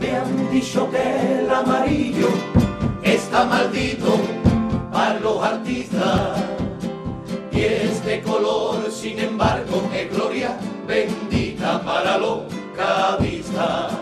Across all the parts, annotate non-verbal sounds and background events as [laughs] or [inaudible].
Me han dicho que el amarillo está maldito para los artistas. Y este color, sin embargo, es gloria bendita para los cabistas.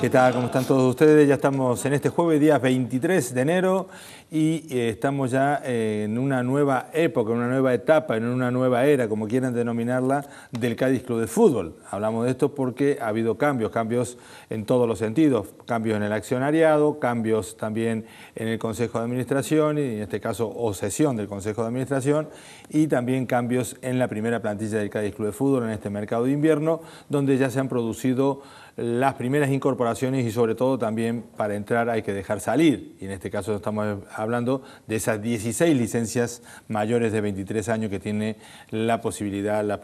¿Qué tal? ¿Cómo están todos ustedes? Ya estamos en este jueves, día 23 de enero, y eh, estamos ya en una nueva época, en una nueva etapa, en una nueva era, como quieran denominarla, del Cádiz Club de Fútbol. Hablamos de esto porque ha habido cambios, cambios en todos los sentidos, cambios en el accionariado, cambios también en el Consejo de Administración, y en este caso, o sesión del Consejo de Administración, y también cambios en la primera plantilla del Cádiz Club de Fútbol en este mercado de invierno, donde ya se han producido producido las primeras incorporaciones y sobre todo también para entrar hay que dejar salir. Y en este caso estamos hablando de esas 16 licencias mayores de 23 años que tiene la posibilidad la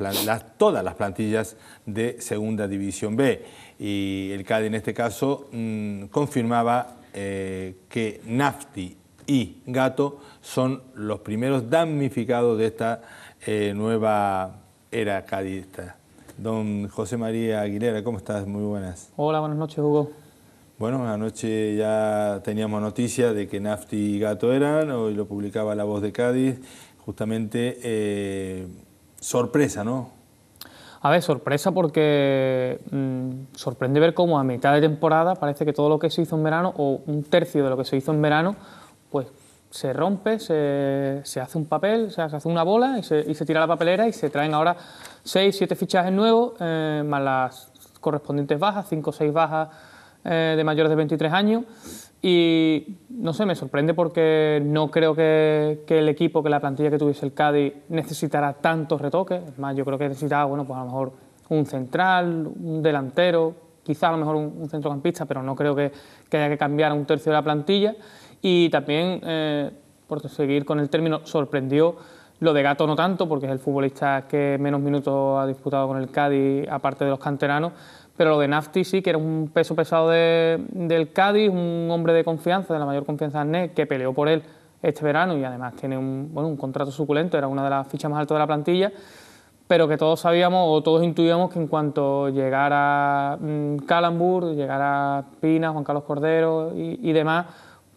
todas las plantillas de Segunda División B. Y el CAD e en este caso mm, confirmaba eh, que Nafti y Gato son los primeros damnificados de esta eh, nueva era cadista. Don José María Aguilera, ¿cómo estás? Muy buenas. Hola, buenas noches, Hugo. Bueno, anoche ya teníamos noticia de que Nafti y Gato eran, hoy lo publicaba La Voz de Cádiz, justamente eh, sorpresa, ¿no? A ver, sorpresa porque mm, sorprende ver cómo a mitad de temporada parece que todo lo que se hizo en verano, o un tercio de lo que se hizo en verano, pues se rompe, se, se hace un papel, se hace una bola y se, y se, tira la papelera y se traen ahora seis, siete fichajes nuevos, eh, más las correspondientes bajas, cinco o seis bajas eh, de mayores de 23 años. Y no sé, me sorprende porque no creo que, el equipo, que la plantilla que tuviese el Cádiz necesitará tantos retoques. más, yo creo que necesitaba, bueno, pues a lo mejor un central, un delantero, quizá a lo mejor un, centrocampista, pero no creo que, que, haya que cambiar un tercio de la plantilla. Y también, eh, por seguir con el término, sorprendió lo de Gato no tanto, porque es el futbolista que menos minutos ha disputado con el Cádiz, aparte de los canteranos, pero lo de Nafti sí, que era un peso pesado del Cádiz, un hombre de confianza, de la mayor confianza en Arnés, que peleó por él este verano y además tiene un, bueno, un contrato suculento, era una de las fichas más altas de la plantilla, pero que todos sabíamos o todos intuíamos que en cuanto llegara mm, Calambur, llegara Pina, Juan Carlos Cordero y demás,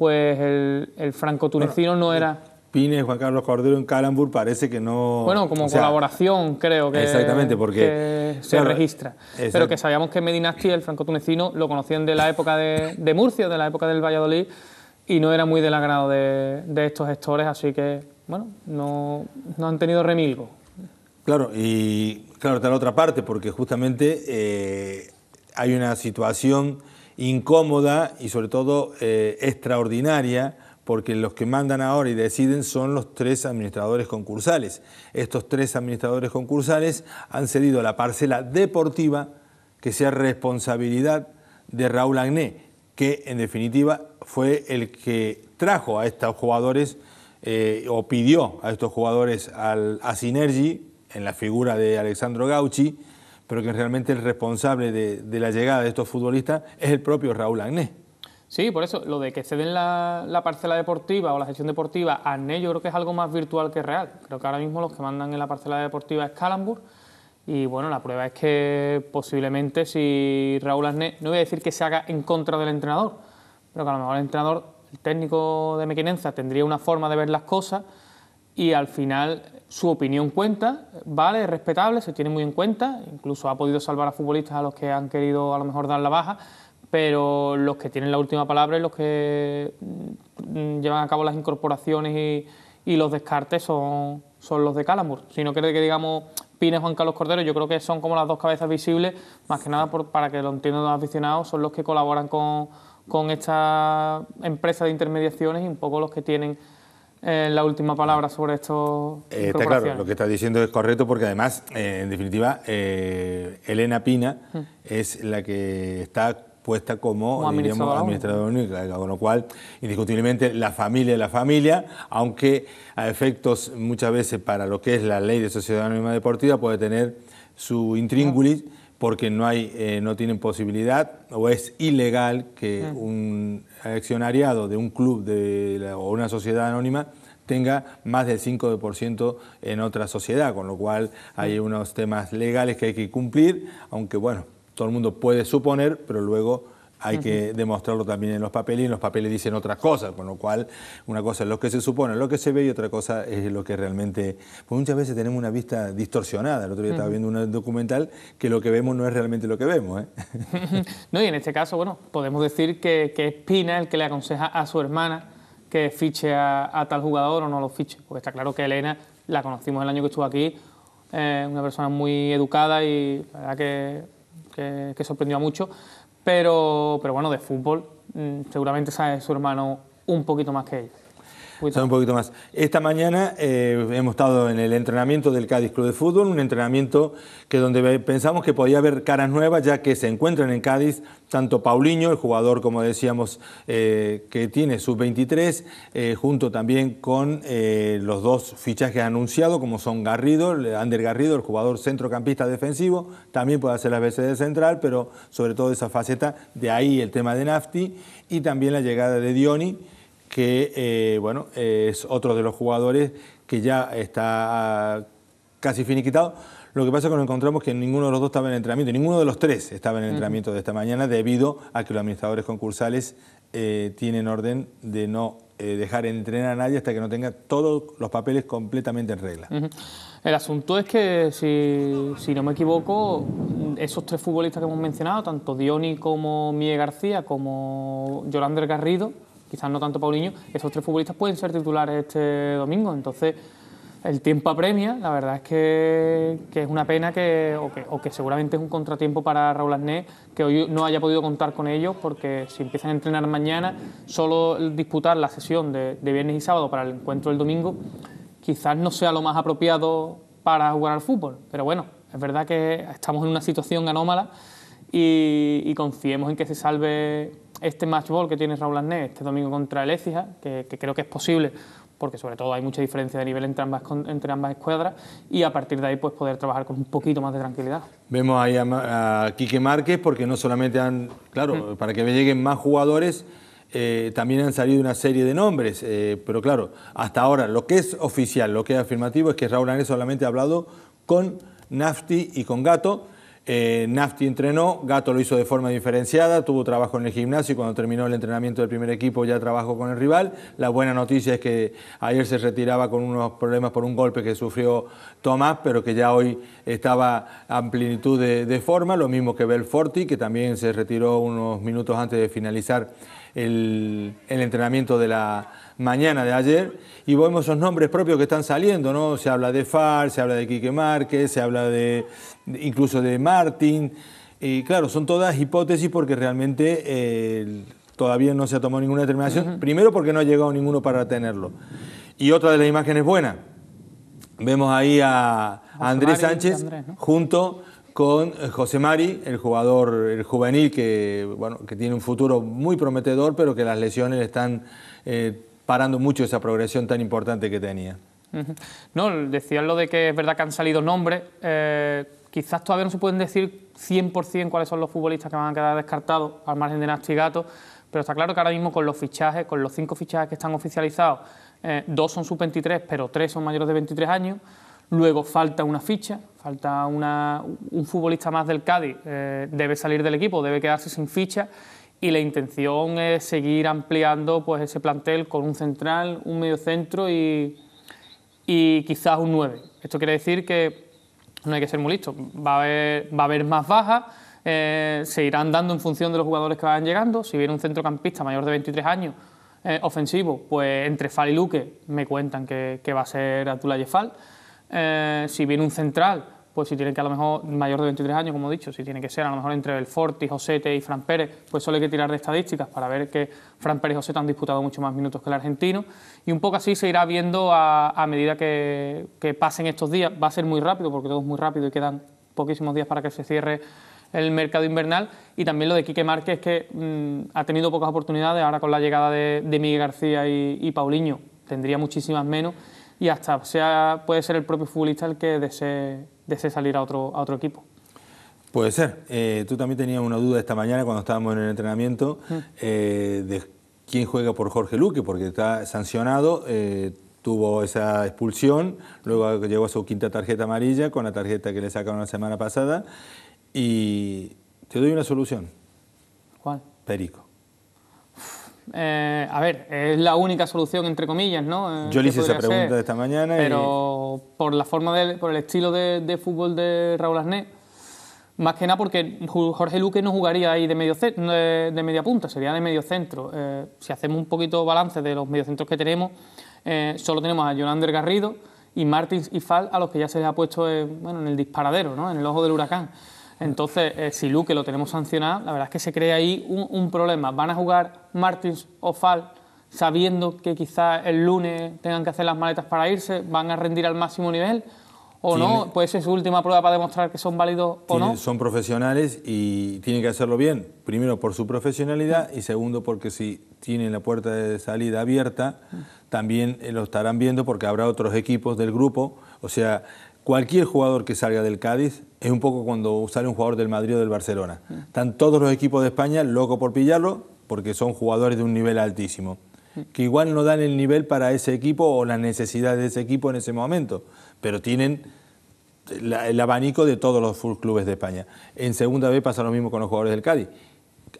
pues el, el franco tunecino no era... Pines, Juan Carlos Cordero en Calambur parece que no... Bueno, como colaboración creo que, exactamente porque, se registra. Pero que sabíamos que Medinasti, el franco tunecino, lo conocían de la época de, de, Murcia, de la época del Valladolid, y no era muy del agrado de, estos gestores, así que, bueno, no, han tenido remilgo. Claro, y claro, está la otra parte, porque justamente eh, hay una situación incómoda y sobre todo eh, extraordinaria, porque los que mandan ahora y deciden son los tres administradores concursales. Estos tres administradores concursales han cedido la parcela deportiva que sea responsabilidad de Raúl Agné, que en definitiva fue el que trajo a estos jugadores eh, o pidió a estos jugadores al, a Sinergi en la figura de Alexandro Gauchi pero que realmente el responsable de, la llegada de estos futbolistas es el propio Raúl Agné. Sí, por eso, lo de que ceden la, la parcela deportiva o la gestión deportiva a Agné yo creo que es algo más virtual que real. Creo que ahora mismo los que mandan en la parcela deportiva es Calambur, y bueno, la prueba es que posiblemente si Raúl Agné. no voy a decir que se haga en contra del entrenador, pero que a lo mejor el entrenador, el técnico de Mequinenza, tendría una forma de ver las cosas y al final su opinión cuenta, vale, es respetable, se tiene muy en cuenta, incluso ha podido salvar a futbolistas a los que han querido a lo mejor dar la baja, pero los que tienen la última palabra y los que mm, llevan a cabo las incorporaciones y, los descartes son, son los de Calamur. Si no quiere que digamos pine Juan Carlos Cordero, yo creo que son como las dos cabezas visibles, más que nada para que lo entiendan los aficionados, son los que colaboran con, con esta empresa de intermediaciones y un poco los que tienen la última palabra sobre esto. Eh, está claro, lo que está diciendo es correcto porque además, eh, en definitiva, eh, Elena Pina mm. es la que está puesta como, diríamos, administradora única, con lo cual, indiscutiblemente, la familia es la familia, aunque a efectos muchas veces para lo que es la ley de sociedad anónima deportiva puede tener su intríngulis porque no, hay, eh, no tienen posibilidad o es ilegal que un accionariado de un club de o una sociedad anónima tenga más del 5% en otra sociedad, con lo cual hay unos temas legales que hay que cumplir, aunque bueno, todo el mundo puede suponer, pero luego hay que demostrarlo también en los papeles y en los papeles dicen otras cosas, con lo cual una cosa es lo que se supone, lo que se ve y otra cosa es lo que realmente... Pues muchas veces tenemos una vista distorsionada, el otro día estaba viendo un documental que lo que vemos no es realmente lo que vemos. ¿eh? [laughs] No, y en este caso, bueno, podemos decir que, que es Pina el que le aconseja a su hermana que fiche a, tal jugador o no lo fiche, porque está claro que Elena la conocimos el año que estuvo aquí, eh, una persona muy educada y la verdad que, que, que sorprendió a muchos. Pero, pero bueno, de fútbol mm, seguramente sabe su hermano un poquito más que él un poquito más. Esta mañana eh, hemos estado en el entrenamiento del Cádiz Club de Fútbol, un entrenamiento que donde pensamos que podía haber caras nuevas, ya que se encuentran en Cádiz tanto Paulinho, el jugador, como decíamos, eh, que tiene sub-23, eh, junto también con los dos fichajes anunciados, como son Garrido, Ander Garrido, el jugador centrocampista defensivo, también puede hacer las veces de central, pero sobre todo esa faceta, de ahí el tema de Nafti, y también la llegada de Dioni, que eh, bueno, es otro de los jugadores que ya está ah, casi finiquitado. Lo que pasa es que nos encontramos que ninguno de los dos estaba en entrenamiento, ninguno de los tres estaba en entrenamiento de esta mañana debido a que los administradores concursales eh, tienen orden de no eh, dejar entrenar a nadie hasta que no tenga todos los papeles completamente en regla. El asunto es que, si, si, no me equivoco, esos tres futbolistas que hemos mencionado, tanto Dioni como Mie García como Yolander Garrido, quizás no tanto Paulinho, esos tres futbolistas pueden ser titulares este domingo. Entonces, el tiempo apremia, la verdad es que, que es una pena que o, que seguramente es un contratiempo para Raúl Asné que hoy no haya podido contar con ellos porque si empiezan a entrenar mañana, solo disputar la sesión de, viernes y sábado para el encuentro del domingo quizás no sea lo más apropiado para jugar al fútbol, pero bueno, es verdad que estamos en una situación anómala y confiemos en que se salve este match que tiene Raúl Arnés este domingo contra el Ecija... que, creo que es posible porque sobre todo hay mucha diferencia de nivel entre ambas, entre ambas escuadras y a partir de ahí pues poder trabajar con un poquito más de tranquilidad. Vemos ahí a, Quique Márquez porque no solamente han, claro, mm. para que me lleguen más jugadores, eh, también han salido una serie de nombres, eh, pero claro, hasta ahora lo que es oficial, lo que es afirmativo es que Raúl Arnés solamente ha hablado con Nafti y con Gato, eh, Nafti entrenó, Gato lo hizo de forma diferenciada, tuvo trabajo en el gimnasio y cuando terminó el entrenamiento del primer equipo ya trabajó con el rival. La buena noticia es que ayer se retiraba con unos problemas por un golpe que sufrió Tomás, pero que ya hoy estaba a plenitud de, forma, lo mismo que Belforti, que también se retiró unos minutos antes de finalizar el entrenamiento de la mañana de ayer, y vemos esos nombres propios que están saliendo, ¿no? Se habla de Far, se habla de Quique Márquez, se habla de incluso de Martín. Y claro, son todas hipótesis porque realmente eh, todavía no se ha tomado ninguna determinación. Primero porque no ha llegado ninguno para tenerlo. Y otra de las imágenes buenas. Vemos ahí a, Andrés Sánchez junto con eh, José Mari, el jugador, el juvenil que, bueno, que tiene un futuro muy prometedor, pero que las lesiones están eh, parando mucho esa progresión tan importante que tenía. No, decían lo de que es verdad que han salido nombres. Eh, quizás todavía no se pueden decir 100% cuáles son los futbolistas que van a quedar descartados al margen de Nasti Gato, pero está claro que ahora mismo con los fichajes, con los cinco fichajes que están oficializados, eh, dos son sub-23, pero tres son mayores de 23 años. Luego falta una ficha, falta un futbolista más del Cádiz, eh, debe salir del equipo, debe quedarse sin ficha y la intención es seguir ampliando pues, ese plantel con un central, un medio y, y quizás un 9. Esto quiere decir que no hay que ser muy listo, va a haber, va a haber más bajas, eh, se irán dando en función de los jugadores que vayan llegando, si viene un centrocampista mayor de 23 años eh, ofensivo, pues entre Fal y Luque me cuentan que, va a ser Atula Yefal, eh, si viene un central, pues si tienen que a lo mejor mayor de 23 años, como he dicho, si tiene que ser a lo mejor entre el Forti, Josete y Fran Pérez, pues solo hay que tirar de estadísticas para ver que Fran Pérez y Josete han disputado mucho más minutos que el argentino. Y un poco así se irá viendo a, medida que, pasen estos días. Va a ser muy rápido, porque todo es muy rápido y quedan poquísimos días para que se cierre el mercado invernal. Y también lo de Quique Márquez, que mm, ha tenido pocas oportunidades ahora con la llegada de, Miguel García y, y Paulinho. Tendría muchísimas menos y hasta sea, puede ser el propio futbolista el que desee desee salir a otro, a otro equipo. Puede ser. Eh, tú también tenías una duda esta mañana cuando estábamos en el entrenamiento eh, de quién juega por Jorge Luque, porque está sancionado, eh, tuvo esa expulsión, luego llegó a su quinta tarjeta amarilla con la tarjeta que le sacaron la semana pasada. Y te doy una solución. ¿Cuál? Perico. Eh, a ver, es la única solución, entre comillas, ¿no? Eh, Yo le hice esa pregunta esta mañana. Pero por la forma, de, por el estilo de, fútbol de Raúl Arné. más que nada porque Jorge Luque no jugaría ahí de, medio, de, media punta, sería de medio centro. Eh, si hacemos un poquito balance de los mediocentros que tenemos, solo tenemos a Jonander Garrido y Martins y Fal, a los que ya se les ha puesto en, bueno, en el disparadero, ¿no? en el ojo del huracán. Entonces, eh, si Luque lo tenemos sancionado, la verdad es que se crea ahí un, problema. Van a jugar Martins o Fal sabiendo que quizá el lunes tengan que hacer las maletas para irse, van a rendir al máximo nivel o no, Pues es su última prueba para demostrar que son válidos o no. Son profesionales y tienen que hacerlo bien, primero por su profesionalidad y segundo porque si tienen la puerta de salida abierta, también eh, lo estarán viendo porque habrá otros equipos del grupo, o sea, cualquier jugador que salga del Cádiz es un poco cuando sale un jugador del Madrid o del Barcelona. Están todos los equipos de España locos por pillarlo porque son jugadores de un nivel altísimo, que igual no dan el nivel para ese equipo o la necesidad de ese equipo en ese momento, pero tienen el abanico de todos los full clubes de España. En segunda vez pasa lo mismo con los jugadores del Cádiz.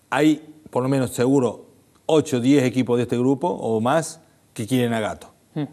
Hay por lo menos seguro 8 o 10 equipos de este grupo o más que quieren a Gato. Hmm.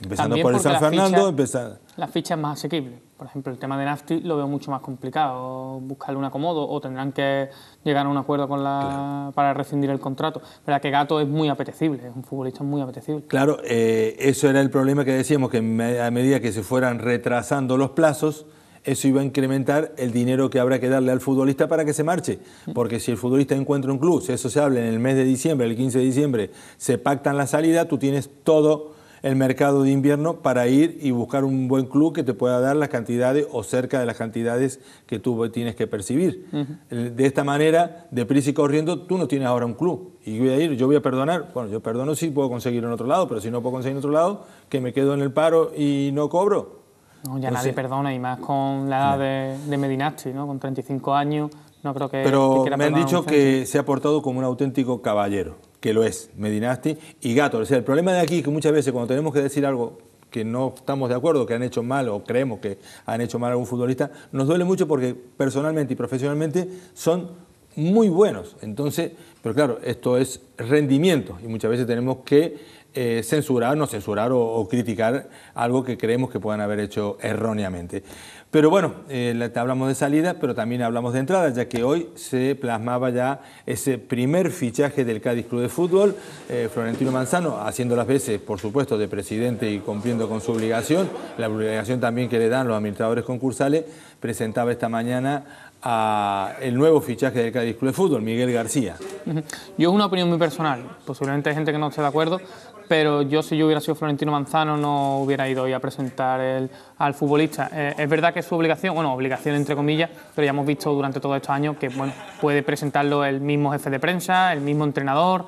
Empezando por el San Fernando, empezando las fichas más asequibles. Por ejemplo, el tema de Nafti lo veo mucho más complicado, buscarle un acomodo o tendrán que llegar a un acuerdo con la para rescindir el contrato. Pero que Gato es muy apetecible, es un futbolista muy apetecible. Claro, eh, eso era el problema que decíamos, que a medida que se fueran retrasando los plazos, eso iba a incrementar el dinero que habrá que darle al futbolista para que se marche. Mm. Porque si el futbolista encuentra un club, si eso se habla en el mes de diciembre, el 15 de diciembre, se pactan la salida, tú tienes todo el mercado de invierno para ir y buscar un buen club que te pueda dar las cantidades o cerca de las cantidades que tú tienes que percibir. De esta manera, de prisa y corriendo, tú no tienes ahora un club. Y voy a ir, yo voy a perdonar, bueno, yo perdono si puedo conseguir en otro lado, pero si no puedo conseguir en otro lado, que me quedo en el paro y no cobro. No, ya nadie perdona, y más con la edad de, de ¿no? con 35 años, no creo que... Pero me han dicho que se ha portado como un auténtico caballero que lo es, Medinasti y Gato. O sea, el problema de aquí es que muchas veces cuando tenemos que decir algo que no estamos de acuerdo, que han hecho mal o creemos que han hecho mal a algún futbolista, nos duele mucho porque personalmente y profesionalmente son muy buenos. Entonces, pero claro, esto es rendimiento y muchas veces tenemos que eh, censurar, no censurar o, o criticar algo que creemos que puedan haber hecho erróneamente. Pero bueno, eh, hablamos de salida, pero también hablamos de entrada, ya que hoy se plasmaba ya ese primer fichaje del Cádiz Club de Fútbol. Eh, Florentino Manzano, haciendo las veces, por supuesto, de presidente y cumpliendo con su obligación, la obligación también que le dan los administradores concursales, presentaba esta mañana a el nuevo fichaje del Cádiz Club de Fútbol, Miguel García. Yo es una opinión muy personal, posiblemente hay gente que no esté de acuerdo, pero yo si yo hubiera sido Florentino Manzano no hubiera ido hoy a presentar al futbolista. Eh, es verdad que es su obligación, bueno, obligación entre comillas, pero ya hemos visto durante todos estos años que bueno, puede presentarlo el mismo jefe de prensa, el mismo entrenador,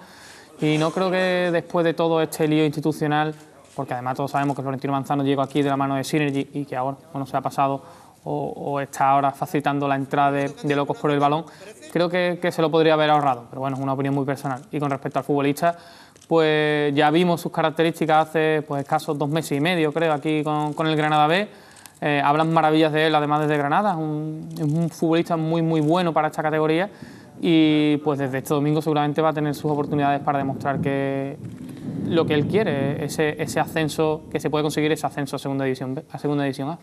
y no creo que después de todo este lío institucional, porque además todos sabemos que Florentino Manzano llegó aquí de la mano de Synergy y que ahora bueno, se ha pasado o, está ahora facilitando la entrada de, locos por el balón, creo que, se lo podría haber ahorrado, pero bueno, es una opinión muy personal. Y con respecto al futbolista, pues ya vimos sus características hace pues escasos dos meses y medio, creo, aquí con, el Granada B. Eh, hablan maravillas de él, además desde Granada, es un futbolista muy, muy bueno para esta categoría y pues desde este domingo seguramente va a tener sus oportunidades para demostrar que lo que él quiere, ese, ese ascenso, que se puede conseguir ese ascenso a segunda división, a segunda división A.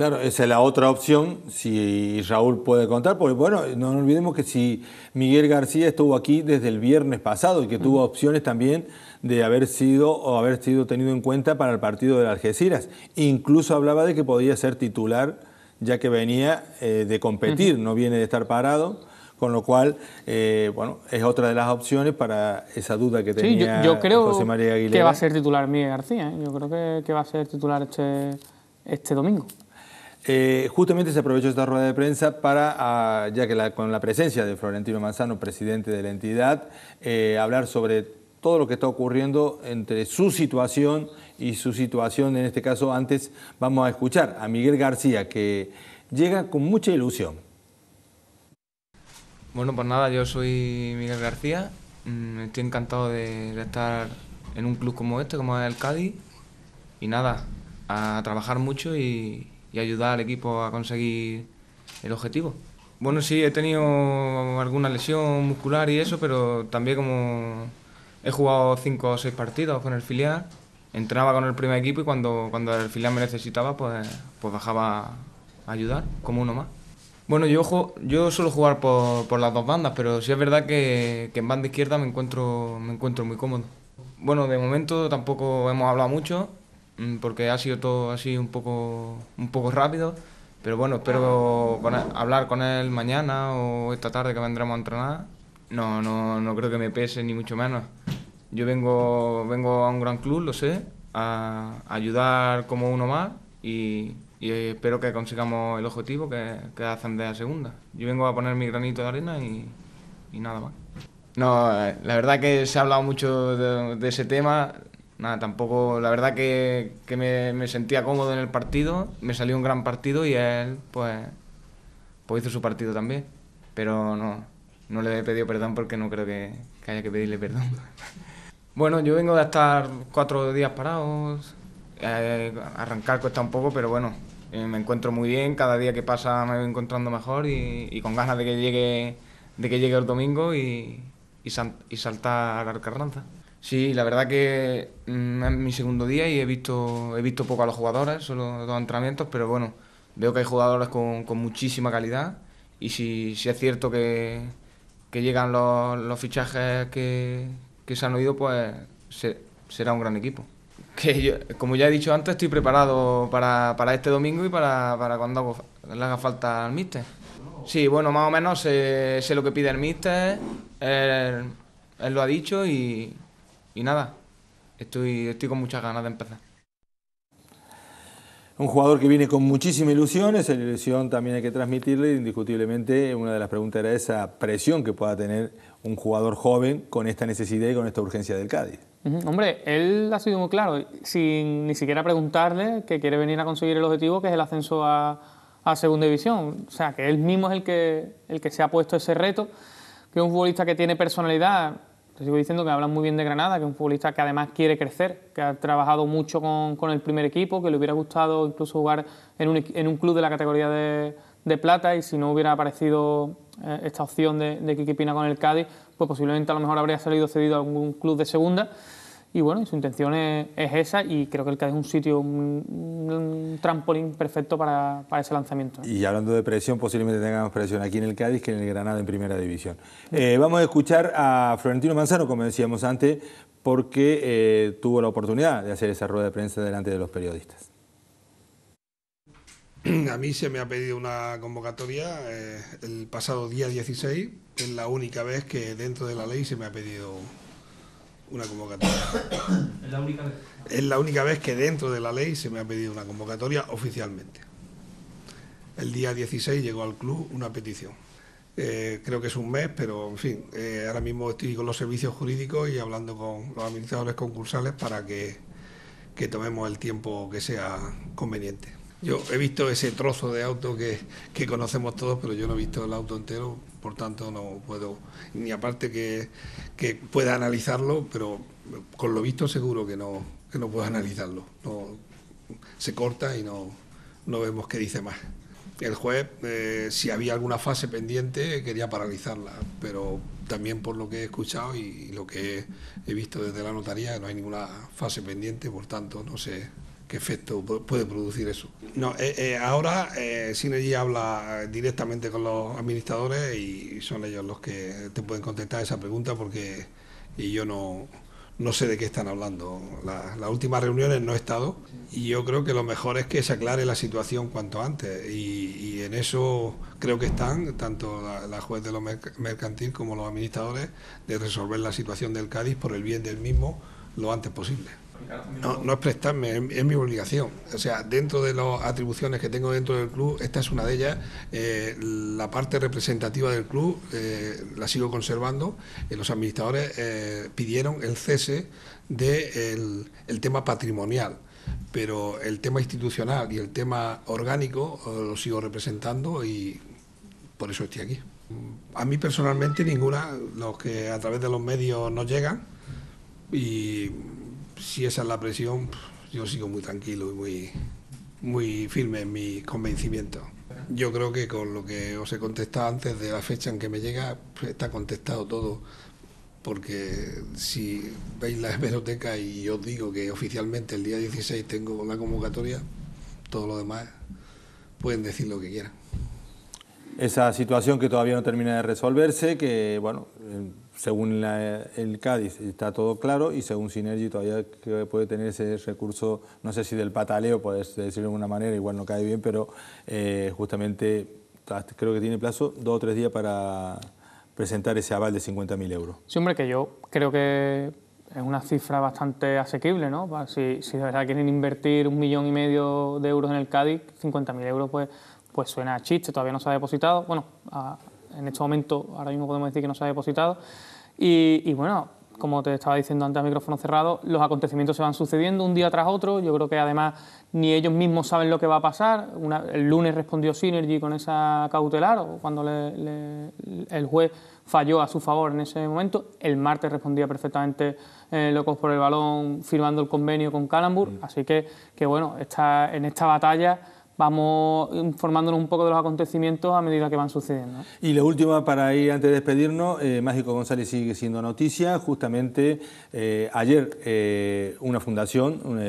Claro, esa es la otra opción, si Raúl puede contar, porque bueno, no olvidemos que si Miguel García estuvo aquí desde el viernes pasado y que tuvo opciones también de haber sido o haber sido tenido en cuenta para el partido de Algeciras. Incluso hablaba de que podía ser titular ya que venía eh, de competir, no viene de estar parado, con lo cual, eh, bueno, es otra de las opciones para esa duda que tenía sí, yo, creo que va a ser titular Miguel García, ¿eh? yo creo que, que va a ser titular este, este domingo. Eh, justamente se aprovechó esta rueda de prensa para, ah, ya que con la presencia de Florentino Manzano, presidente de la entidad, eh, hablar sobre todo lo que está ocurriendo entre su situación y su situación, en este caso antes vamos a escuchar a Miguel García, que llega con mucha ilusión. Bueno, pues nada, yo soy Miguel García, mm, estoy encantado de estar en un club como este, como es el Cádiz, y nada, a trabajar mucho y, y ayudar al equipo a conseguir el objetivo. Bueno, sí, he tenido alguna lesión muscular y eso, pero también como he jugado cinco o seis partidos con el filial, entraba con el primer equipo y cuando, cuando el filial me necesitaba, pues, pues bajaba a ayudar, como uno más. Bueno, yo, yo suelo jugar por, las dos bandas, pero sí es verdad que, en banda izquierda me encuentro, me encuentro muy cómodo. Bueno, de momento tampoco hemos hablado mucho, Mm, porque ha sido todo así un poco, un poco rápido. Pero bueno, espero hablar con él mañana o esta tarde que vendremos a entrenar. No, no, no creo que me pese, ni mucho menos. Yo vengo, vengo a un gran club, lo sé, a ayudar como uno más y, y espero que consigamos el objetivo, que, que ascender a segunda. Yo vengo a poner mi granito de arena y, y nada más. No, eh, la verdad que se ha hablado mucho de ese tema nada, tampoco, la verdad que, que me, sentía cómodo en el partido, me salió un gran partido y él pues, pues, hizo su partido también, pero no, no le he pedido perdón porque no creo que, haya que pedirle perdón. [laughs] bueno, yo vengo de estar cuatro días parados, eh, arrancar cuesta un poco, pero bueno, eh, me encuentro muy bien, cada día que pasa me voy encontrando mejor y, con ganas de que llegue, de que llegue el domingo y, y, a y saltar Carranza. Sí, la verdad que mm, es mi segundo día y he visto, he visto poco a los jugadores, solo dos entrenamientos, pero bueno, veo que hay jugadores con, muchísima calidad y si, es cierto que, llegan los, fichajes que, se han oído, pues será un gran equipo. [laughs] Que como ya he dicho antes, estoy preparado para, este domingo y para, cuando le haga falta al míster. Sí, bueno, más o menos sé, sé lo que pide el míster, él lo ha dicho y, y nada, estoy, estoy con muchas ganas de empezar. Un jugador que viene con muchísimas ilusiones, esa ilusión también hay que transmitirle, indiscutiblemente una de las preguntas era esa presión que pueda tener un jugador joven con esta necesidad y con esta urgencia del Cádiz. Hombre, él ha sido muy claro, sin ni siquiera preguntarle que quiere venir a conseguir el objetivo que es el ascenso a, Segunda División. O sea, que él mismo es el que, el que se ha puesto ese reto, que un futbolista que tiene personalidad, sigo diciendo que hablan muy bien de Granada, que es un futbolista que además quiere crecer, que ha trabajado mucho con, el primer equipo, que le hubiera gustado incluso jugar en un, club de la categoría de, plata y si no hubiera aparecido eh, esta opción de, de Pina con el Cádiz, pues posiblemente a lo mejor habría salido cedido a algún club de segunda. Y bueno, su intención es, esa y creo que el Cádiz es un sitio, un, trampolín perfecto para, ese lanzamiento. Y hablando de presión, posiblemente tengamos presión aquí en el Cádiz que en el Granada en Primera División. Eh, vamos a escuchar a Florentino Manzano, como decíamos antes, porque eh, tuvo la oportunidad de hacer esa rueda de prensa delante de los periodistas. A mí se me ha pedido una convocatoria eh, el pasado día 16, es la única vez que dentro de la ley se me ha pedido una convocatoria. [coughs] ¿Es la única vez? que dentro de la ley se me ha pedido una convocatoria oficialmente. El día 16 llegó al club una petición. Eh, creo que es un mes, pero en fin, eh, ahora mismo estoy con los servicios jurídicos y hablando con los administradores concursales para que tomemos el tiempo que sea conveniente. Yo he visto ese trozo de auto que, conocemos todos, pero yo no he visto el auto entero, por tanto no puedo, ni aparte que, pueda analizarlo, pero con lo visto seguro que no, no puedo analizarlo. No, se corta y no, vemos qué dice más. El juez, eh, si había alguna fase pendiente, quería paralizarla, pero también por lo que he escuchado y, lo que he visto desde la notaría, no hay ninguna fase pendiente, por tanto, no sé qué efecto puede producir eso. No, eh, eh, ahora eh, habla eh, directamente con los administradores y son ellos los que te pueden contestar esa pregunta porque yo no, sé de qué están hablando. las últimas reuniones no he estado y yo creo que lo mejor es que se aclare la situación cuanto antes y, en eso creo que están tanto la, juez de lo mercantil como los administradores de resolver la situación del Cádiz por el bien del mismo lo antes posible. No, no es prestarme, es, mi obligación. O sea, dentro de las atribuciones que tengo dentro del club, esta es una de ellas. Eh, la parte representativa del club eh, la sigo conservando. Eh, los administradores pidieron el cese del tema patrimonial pero el tema institucional y el tema orgánico lo sigo representando y por eso estoy aquí. A mí personalmente ninguna, los que a través de los medios no llegan y si esa es la presión, yo sigo muy tranquilo y muy, muy firme en mi convencimiento. Yo creo que con lo que os he contestado antes de la fecha en que me llega, pues, está contestado todo, porque si veis la hemeroteca y os digo que oficialmente el día 16 tengo la convocatoria, todo lo demás pueden decir lo que quieran esa situación que todavía no termina de resolverse, que bueno, eh, según el Cádiz está todo claro y según Sinergy todavía puede tener ese recurso, no sé si del pataleo, puedes decirlo de alguna manera, igual no cae bien, pero eh, justamente creo que tiene plazo dos o tres días para presentar ese aval de 50.000 euros. Sí, hombre, que yo creo que es una cifra bastante asequible, ¿no? Si, si de verdad quieren invertir un millón y medio de euros en el Cádiz, 50.000 euros, pues pues suena a chiste, todavía no se ha depositado. Bueno, en este momento ahora mismo podemos decir que no se ha depositado. Y, bueno, como te estaba diciendo antes a micrófono cerrado, los acontecimientos se van sucediendo un día tras otro. Yo creo que además ni ellos mismos saben lo que va a pasar. el lunes respondió Synergy con esa cautelar, cuando el juez falló a su favor en ese momento. El martes respondía perfectamente eh, Locos por el Balón firmando el convenio con Calambur. Mm. Así que, que bueno, está en esta batalla vamos informándonos mm, un poco de los acontecimientos a medida que van sucediendo. Y la última, para ir antes de despedirnos, eh, Mágico González sigue siendo noticia. Justamente eh, ayer eh, una fundación, una,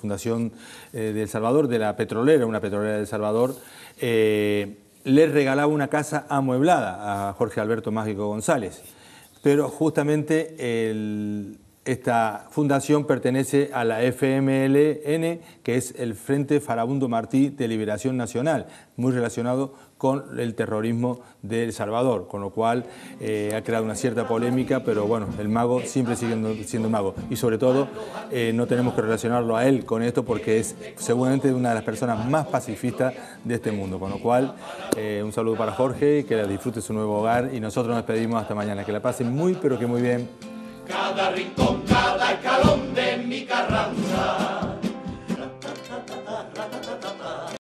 Fundación del Salvador, de la petrolera, una petrolera de El Salvador, le regalaba una casa amueblada a Jorge Alberto Mágico González. Pero justamente el esta fundación pertenece a la FMLN, que es el Frente Farabundo Martí de Liberación Nacional, muy relacionado con el terrorismo de El Salvador, con lo cual eh, ha creado una cierta polémica, pero bueno, el mago siempre sigue siendo mago. Y sobre todo, eh, no tenemos que relacionarlo a él con esto porque es seguramente una de las personas más pacifistas de este mundo, con lo cual eh, un saludo para Jorge, que disfrute su nuevo hogar y nosotros nos pedimos hasta mañana, que la pasen muy, pero que muy bien cada rincón, cada escalón de mi carranza.